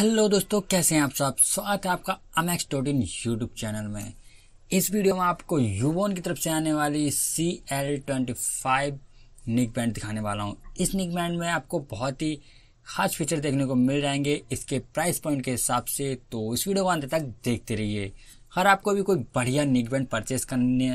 hello दोस्तों कैसे हैं आप सब स्वागत है आपका अमेक्स टोटिन यूट्यूब चैनल में इस वीडियो में आपको यूवोन की तरफ से आने वाली C L twenty five neck band दिखाने वाला हूं इस निक बैंड में आपको बहुत ही खास फीचर देखने को मिल जाएंगे इसके प्राइस पॉइंट के हिसाब से तो इस वीडियो को अंत तक देखते रहिए अगर आपको भी कोई बढ़िया निक बैंड परचेस करने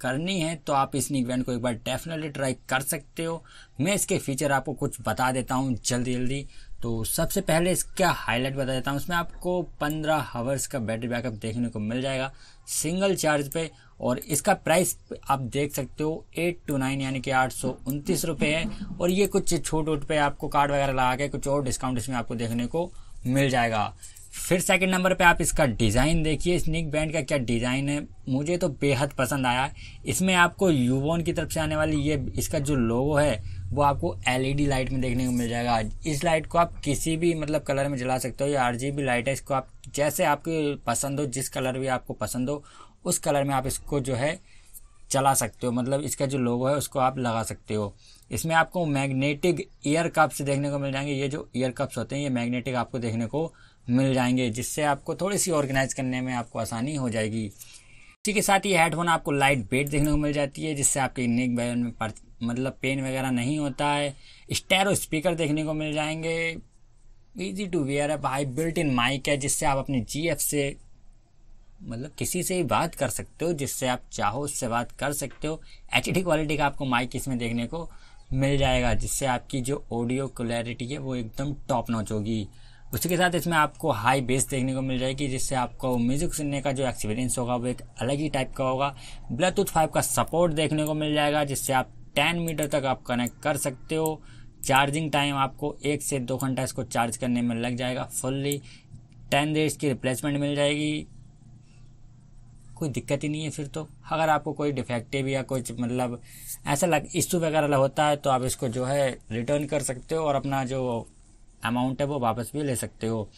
करनी है तो आप इस निगबैंड को एक बार डेफिनेटली ट्राई कर सकते हो मैं इसके फीचर आपको कुछ बता देता हूँ जल्दी जल्दी तो सबसे पहले इसका हाईलाइट बता देता हूँ उसमें आपको 15 हावर्स का बैटरी बैकअप देखने को मिल जाएगा सिंगल चार्ज पे और इसका प्राइस आप देख सकते हो एट टू नाइन यानी कि आठ सौ उनतीस रुपये है और ये कुछ छोट वोट पे आपको कार्ड वगैरह लगा के कुछ और डिस्काउंट इसमें आपको देखने को मिल जाएगा फिर सेकंड नंबर पे आप इसका डिज़ाइन देखिए स्निक बैंड का क्या डिज़ाइन है मुझे तो बेहद पसंद आया इसमें आपको यूवोन की तरफ से आने वाली ये इसका जो लोगो है वो आपको एलईडी लाइट e में देखने को मिल जाएगा इस लाइट को आप किसी भी मतलब कलर में जला सकते हो या आरजीबी लाइट है इसको आप जैसे आपको पसंद हो जिस कलर भी आपको पसंद हो उस कलर में आप इसको जो है चला सकते हो मतलब इसका जो लोगो है उसको आप लगा सकते हो इसमें आपको मैग्नेटिक ईयर कप्स देखने को मिल जाएंगे ये जो ईयर कप्स होते हैं ये मैग्नेटिक आपको देखने को मिल जाएंगे जिससे आपको थोड़ी सी ऑर्गेनाइज करने में आपको आसानी हो जाएगी इसी के साथ ये हेडफोन आपको लाइट वेट देखने को मिल जाती है जिससे आपके नेक बैन में मतलब पेन वगैरह नहीं होता है स्टेरो स्पीकर देखने को मिल जाएंगे ईजी टू वेयर है हाई बिल्ट इन माइक है जिससे आप अपने जी से मतलब किसी से ही बात कर सकते हो जिससे आप चाहो उससे बात कर सकते हो एच क्वालिटी का आपको माइक इसमें देखने को मिल जाएगा जिससे आपकी जो ऑडियो क्लैरिटी है वो एकदम टॉप नॉच होगी उसी के साथ इसमें आपको हाई बेस देखने को मिल जाएगी जिससे आपको म्यूज़िक सुनने का जो एक्सपीरियंस होगा वो एक अलग ही टाइप का होगा ब्लूटूथ फाइव का सपोर्ट देखने को मिल जाएगा जिससे आप टेन मीटर तक आप कनेक्ट कर सकते हो चार्जिंग टाइम आपको एक से दो घंटा इसको चार्ज करने में लग जाएगा फुल्ली टेन डेज की रिप्लेसमेंट मिल जाएगी कोई दिक्कत ही नहीं है फिर तो अगर आपको कोई डिफेक्टिव या कुछ मतलब ऐसा लग इशू वगैरह होता है तो आप इसको जो है रिटर्न कर सकते हो और अपना जो अमाउंट है वो वापस भी ले सकते हो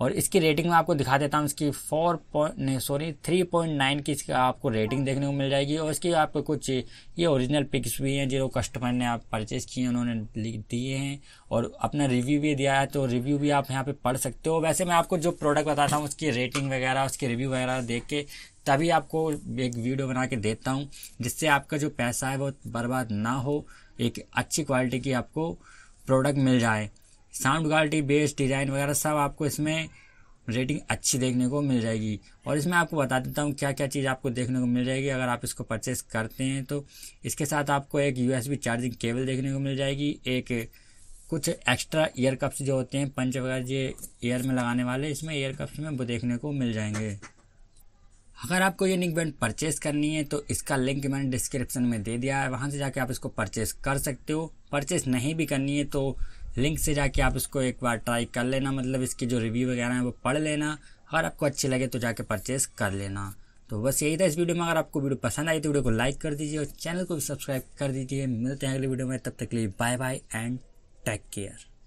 और इसकी रेटिंग में आपको दिखा देता हूँ इसकी four point sorry three point nine की इसकी आपको रेटिंग देखने को मिल जाएगी और इसकी आपको कुछ ये ओरिजिनल पिक्स भी हैं जो कस्टमर ने आप परचेज़ किए उन्होंने दिए हैं और अपना रिव्यू भी दिया है तो रिव्यू भी आप यहाँ पे पढ़ सकते हो वैसे मैं आपको जो प्रोडक्ट बताता हूँ उसकी रेटिंग वगैरह उसके रिव्यू वगैरह देख के तभी आपको एक वीडियो बना के देता हूँ जिससे आपका जो पैसा है वो बर्बाद ना हो एक अच्छी क्वालिटी की आपको प्रोडक्ट मिल जाए साउंड क्वालिटी बेस डिज़ाइन वगैरह सब आपको इसमें रेटिंग अच्छी देखने को मिल जाएगी और इसमें आपको बता देता हूँ क्या क्या चीज़ आपको देखने को मिल जाएगी अगर आप इसको परचेस करते हैं तो इसके साथ आपको एक यू चार्जिंग केबल देखने को मिल जाएगी एक कुछ एक्स्ट्रा ईयर कप्स जो होते हैं पंच वगैरह ये ईयर में लगाने वाले इसमें ईयर कप्स में वो देखने को मिल जाएंगे अगर आपको ये निक बैंड परचेस करनी है तो इसका लिंक मैंने डिस्क्रिप्शन में दे दिया है वहाँ से जाके आप इसको परचेस कर सकते हो परचेस नहीं भी करनी है तो लिंक से जाके आप इसको एक बार ट्राई कर लेना मतलब इसके जो रिव्यू वगैरह हैं वो पढ़ लेना अगर आपको अच्छे लगे तो जाके परचेज़ कर लेना तो बस यही था इस वीडियो में अगर आपको वीडियो पसंद आई तो वीडियो को लाइक कर दीजिए और चैनल को भी सब्सक्राइब कर दीजिए मिलते हैं अगले वीडियो में तब तक के लिए bye bye and take care